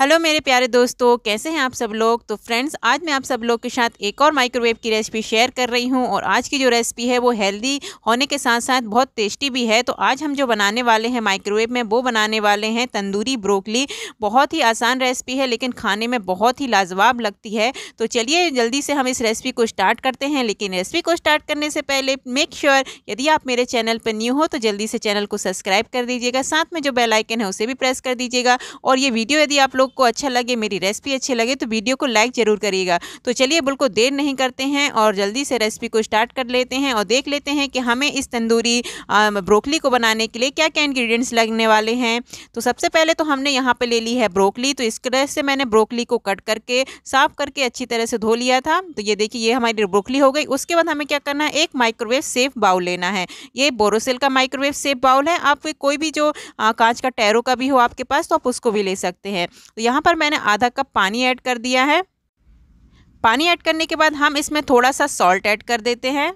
hello मेरे प्यारे दोस्तों कैसे हैं आप सब लोग तो फ्रेंड्स आज मैं आप सब लोग के साथ एक और माइक्रोवेव की रेसिपी शेयर कर रही हूं और आज की जो रेसिपी है वो हेल्दी होने के साथ साथ बहुत टेस्टी भी है तो आज हम जो बनाने वाले हैं माइक्रोवेव में वो बनाने वाले हैं तंदूरी ब्रोकली बहुत ही आसान रेसिपी है लेकिन खाने में बहुत ही लाजवाब लगती है तो चलिए जल्दी से हम इस रेसिपी को स्टार्ट करते हैं लेकिन रेसिपी को स्टार्ट करने से पहले मेक श्योर यदि आप मेरे चैनल पर न्यू हो तो जल्दी से चैनल को सब्सक्राइब कर दीजिएगा साथ में जो बेलाइकन है उसे भी प्रेस कर दीजिएगा और ये वीडियो यदि आप लोग लोग को अच्छा लगे मेरी रेसिपी अच्छी लगे तो वीडियो को लाइक ज़रूर करिएगा तो चलिए बिल्कुल देर नहीं करते हैं और जल्दी से रेसिपी को स्टार्ट कर लेते हैं और देख लेते हैं कि हमें इस तंदूरी ब्रोकली को बनाने के लिए क्या क्या इन्ग्रीडियंट्स लगने वाले हैं तो सबसे पहले तो हमने यहाँ पर ले ली है ब्रोकली तो इस तरह से मैंने ब्रोकली को कट करके साफ़ करके अच्छी तरह से धो लिया था तो ये देखिए ये हमारी ब्रोकली हो गई उसके बाद हमें क्या करना है एक माइक्रोवेव सेफ बाउल लेना है ये बोरोसिल का माइक्रोवेव सेफ बाउल है आप कोई भी जो कांच का टैरो का भी हो आपके पास तो आप उसको भी ले सकते हैं तो यहाँ पर मैंने आधा कप पानी ऐड कर दिया है पानी ऐड करने के बाद हम इसमें थोड़ा सा सॉल्ट ऐड कर देते हैं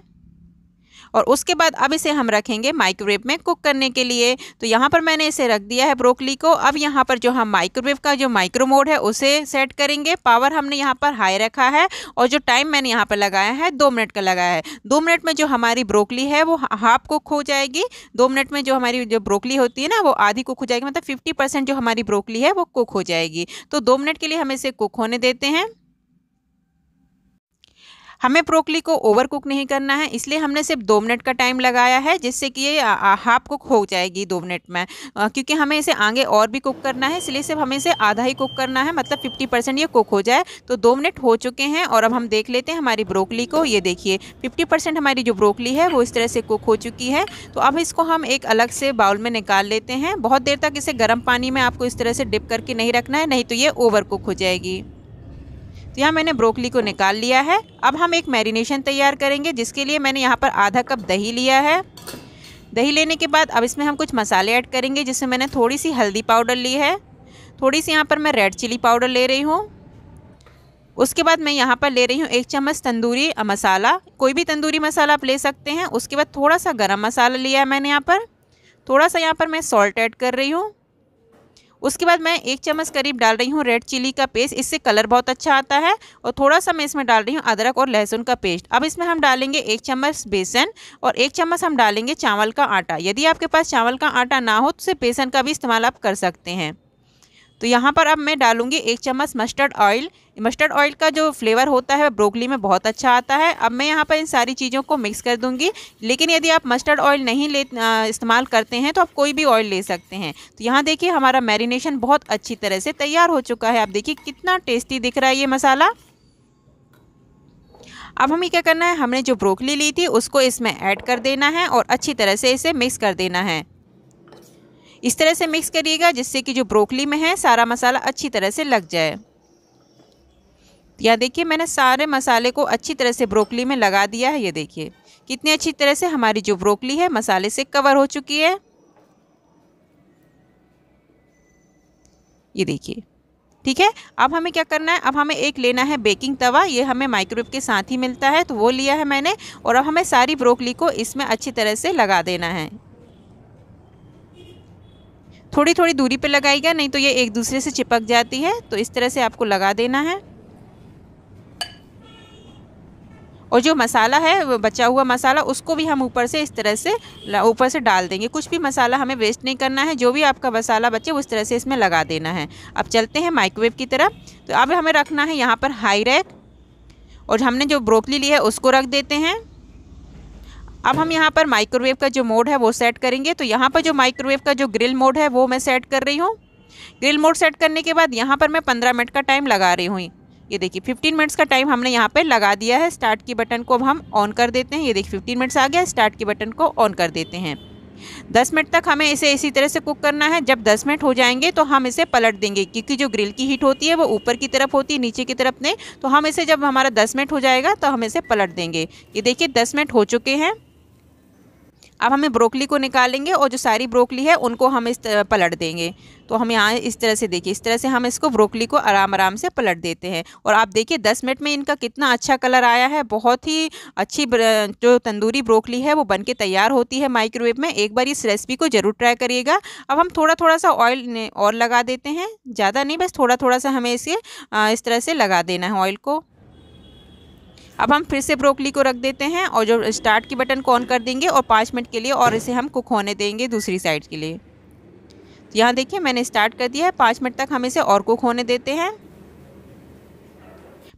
और उसके बाद अब इसे हम रखेंगे माइक्रोवेव में कुक करने के लिए तो यहाँ पर मैंने इसे रख दिया है ब्रोकली को अब यहाँ पर जो हम माइक्रोवेव का जो माइक्रो मोड है उसे सेट करेंगे पावर हमने यहाँ पर हाई रखा है और जो टाइम मैंने यहाँ पर लगाया है दो मिनट का लगाया है दो मिनट में जो हमारी ब्रोकली है वो हाफ कुक हो जाएगी दो मिनट में जो हमारी जो ब्रोकली होती है ना वो आधी कुक हो जाएगी मतलब फिफ्टी परसेंट जो हमारी ब्रोकली है वो कुक हो जाएगी तो दो मिनट के लिए हम इसे कुक होने देते हैं हमें ब्रोकली को ओवर कुक नहीं करना है इसलिए हमने सिर्फ दो मिनट का टाइम लगाया है जिससे कि ये हाफ कुक हो जाएगी दो मिनट में क्योंकि हमें इसे आगे और भी कुक करना है इसलिए सिर्फ हमें इसे आधा ही कुक करना है मतलब फिफ्टी परसेंट ये कुक हो जाए तो दो मिनट हो चुके हैं और अब हम देख लेते हैं हमारी ब्रोकली को ये देखिए फिफ्टी परसेंट हमारी जो ब्रोकली है वो इस तरह से कुक हो चुकी है तो अब इसको हम एक अलग से बाउल में निकाल लेते हैं बहुत देर तक इसे गर्म पानी में आपको इस तरह से डिप करके नहीं रखना है नहीं तो ये ओवर कुक हो जाएगी तो यहाँ मैंने ब्रोकली को निकाल लिया है अब हम एक मैरिनेशन तैयार करेंगे जिसके लिए मैंने यहाँ पर आधा कप दही लिया है दही लेने के बाद अब इसमें हम कुछ मसाले ऐड करेंगे जिसमें मैंने थोड़ी सी हल्दी पाउडर ली है थोड़ी सी यहाँ पर मैं रेड चिली पाउडर ले रही हूँ उसके बाद मैं यहाँ पर ले रही हूँ एक चम्मच तंदूरी मसाला कोई भी तंदूरी मसाला आप ले सकते हैं उसके बाद थोड़ा सा गरम मसाला लिया है मैंने यहाँ पर थोड़ा सा यहाँ पर मैं सॉल्ट ऐड कर रही हूँ उसके बाद मैं एक चम्मच करीब डाल रही हूँ रेड चिली का पेस्ट इससे कलर बहुत अच्छा आता है और थोड़ा सा मैं इसमें डाल रही हूँ अदरक और लहसुन का पेस्ट अब इसमें हम डालेंगे एक चम्मच बेसन और एक चम्मच हम डालेंगे चावल का आटा यदि आपके पास चावल का आटा ना हो तो उसे बेसन का भी इस्तेमाल आप कर सकते हैं तो यहाँ पर अब मैं डालूँगी एक चम्मच मस्टर्ड ऑयल मस्टर्ड ऑयल का जो फ्लेवर होता है ब्रोकली में बहुत अच्छा आता है अब मैं यहाँ पर इन सारी चीज़ों को मिक्स कर दूँगी लेकिन यदि आप मस्टर्ड ऑयल नहीं ले इस्तेमाल करते हैं तो आप कोई भी ऑयल ले सकते हैं तो यहाँ देखिए हमारा मैरिनेशन बहुत अच्छी तरह से तैयार हो चुका है आप देखिए कितना टेस्टी दिख रहा है ये मसाला अब हमें क्या करना है हमने जो ब्रोकली ली थी उसको इसमें ऐड कर देना है और अच्छी तरह से इसे मिक्स कर देना है इस तरह से मिक्स करिएगा जिससे कि जो ब्रोकली में है सारा मसाला अच्छी तरह से लग जाए यह देखिए मैंने सारे मसाले को अच्छी तरह से ब्रोकली में लगा दिया है ये देखिए कितनी अच्छी तरह से हमारी जो ब्रोकली है मसाले से कवर हो चुकी है ये देखिए ठीक है अब हमें क्या करना है अब हमें एक लेना है बेकिंग तवा ये हमें माइक्रोवेव के साथ ही मिलता है तो वो लिया है मैंने और अब हमें सारी ब्रोकली को इसमें अच्छी तरह से लगा देना है थोड़ी थोड़ी दूरी पर लगाइएगा नहीं तो ये एक दूसरे से चिपक जाती है तो इस तरह से आपको लगा देना है और जो मसाला है बचा हुआ मसाला उसको भी हम ऊपर से इस तरह से ऊपर से डाल देंगे कुछ भी मसाला हमें वेस्ट नहीं करना है जो भी आपका मसाला बचे उस तरह से इसमें लगा देना है अब चलते हैं माइक्रोवेव की तरफ तो अब हमें रखना है यहाँ पर हाई रैक और हमने जो ब्रोकली ली है उसको रख देते हैं अब हम यहाँ पर माइक्रोवेव का जो मोड है वो सेट करेंगे तो यहाँ पर जो माइक्रोवेव का जो ग्रिल मोड है वो मैं सेट कर रही हूँ ग्रिल मोड सेट करने के बाद यहाँ पर मैं पंद्रह मिनट का टाइम लगा रही हूँ ये देखिए फिफ्टीन मिनट्स का टाइम हमने यहाँ पर लगा दिया है स्टार्ट की बटन को अब हम ऑन कर देते हैं ये देखिए फिफ्टीन मिनट्स आ गया स्टार्ट की बटन को ऑन कर देते हैं दस मिनट तक हमें इसे इसी तरह से कुक करना है जब दस मिनट हो जाएंगे तो हम इसे पलट देंगे क्योंकि जो ग्रिल की हीट होती है वो ऊपर की तरफ होती है नीचे की तरफ नहीं तो हम इसे जब हमारा दस मिनट हो जाएगा तो हम इसे पलट देंगे ये देखिए दस मिनट हो चुके हैं अब हमें ब्रोकली को निकालेंगे और जो सारी ब्रोकली है उनको हम इस पलट देंगे तो हम यहाँ इस तरह से देखिए इस तरह से हम इसको ब्रोकली को आराम आराम से पलट देते हैं और आप देखिए दस मिनट में इनका कितना अच्छा कलर आया है बहुत ही अच्छी जो तंदूरी ब्रोकली है वो बन के तैयार होती है माइक्रोवेव में एक बार इस रेसिपी को ज़रूर ट्राई करिएगा अब हम थोड़ा थोड़ा सा ऑयल और लगा देते हैं ज़्यादा नहीं बस थोड़ा थोड़ा सा हमें इसे इस तरह से लगा देना है ऑयल को अब हम फिर से ब्रोकली को रख देते हैं और जो स्टार्ट की बटन को ऑन कर देंगे और पाँच मिनट के लिए और इसे हम कुक होने देंगे दूसरी साइड के लिए तो यहाँ देखिए मैंने स्टार्ट कर दिया है पाँच मिनट तक हम इसे और कुक होने देते हैं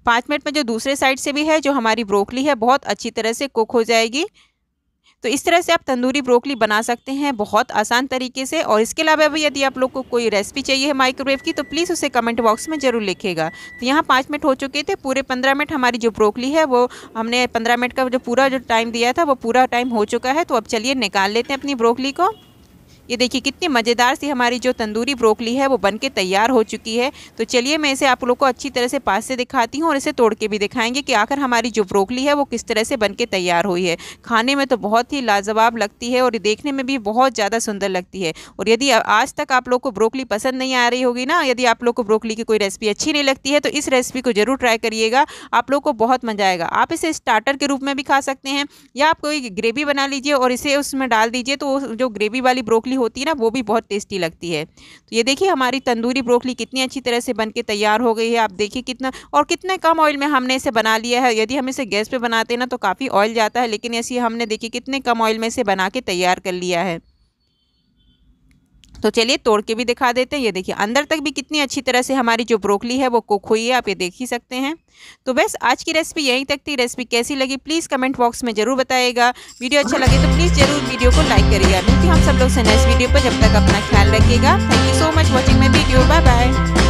पाँच मिनट में जो दूसरे साइड से भी है जो हमारी ब्रोकली है बहुत अच्छी तरह से कुक हो जाएगी तो इस तरह से आप तंदूरी ब्रोकली बना सकते हैं बहुत आसान तरीके से और इसके अलावा भी यदि आप लोग को कोई रेसिपी चाहिए है माइक्रोवेव की तो प्लीज़ उसे कमेंट बॉक्स में ज़रूर लिखेगा तो यहाँ पाँच मिनट हो चुके थे पूरे पंद्रह मिनट हमारी जो ब्रोकली है वो हमने पंद्रह मिनट का जो पूरा जो टाइम दिया था वो पूरा टाइम हो चुका है तो अब चलिए निकाल लेते हैं अपनी ब्रोकली को ये देखिए कितनी मज़ेदार सी हमारी जो तंदूरी ब्रोकली है वो बन के तैयार हो चुकी है तो चलिए मैं इसे आप लोग को अच्छी तरह से पास से दिखाती हूँ और इसे तोड़ के भी दिखाएंगे कि आखिर हमारी जो ब्रोकली है वो किस तरह से बन के तैयार हुई है खाने में तो बहुत ही लाजवाब लगती है और देखने में भी बहुत ज़्यादा सुंदर लगती है और यदि आज तक आप लोग को ब्रोकली पसंद नहीं आ रही होगी ना यदि आप लोग को ब्रोकली की कोई रेसिपी अच्छी नहीं लगती है तो इस रेसिपी को ज़रूर ट्राई करिएगा आप लोग को बहुत मज़ा आएगा आप इसे स्टार्टर के रूप में भी खा सकते हैं या आप कोई ग्रेवी बना लीजिए और इसे उसमें डाल दीजिए तो जो ग्रेवी वाली ब्रोकली होती है ना वो भी बहुत टेस्टी लगती है तो ये देखिए हमारी तंदूरी ब्रोकली कितनी अच्छी तरह से बन के तैयार हो गई है आप देखिए कितना और कितने कम ऑयल में हमने इसे बना लिया है यदि हम इसे गैस पर बनाते हैं ना तो काफ़ी ऑयल जाता है लेकिन ऐसी हमने देखिए कितने कम ऑयल में इसे बना के तैयार कर लिया है तो चलिए तोड़ के भी दिखा देते हैं ये देखिए अंदर तक भी कितनी अच्छी तरह से हमारी जो ब्रोकली है वो कुक हुई है आप ये देख ही सकते हैं तो बस आज की रेसिपी यहीं तक थी रेसिपी कैसी लगी प्लीज़ कमेंट बॉक्स में ज़रूर बताएगा वीडियो अच्छा लगे तो प्लीज़ ज़रूर वीडियो को लाइक करिएगा क्योंकि हम सब लोग से नेक्स्ट वीडियो पर जब तक अपना ख्याल रखिएगा thank you so much watching my video bye bye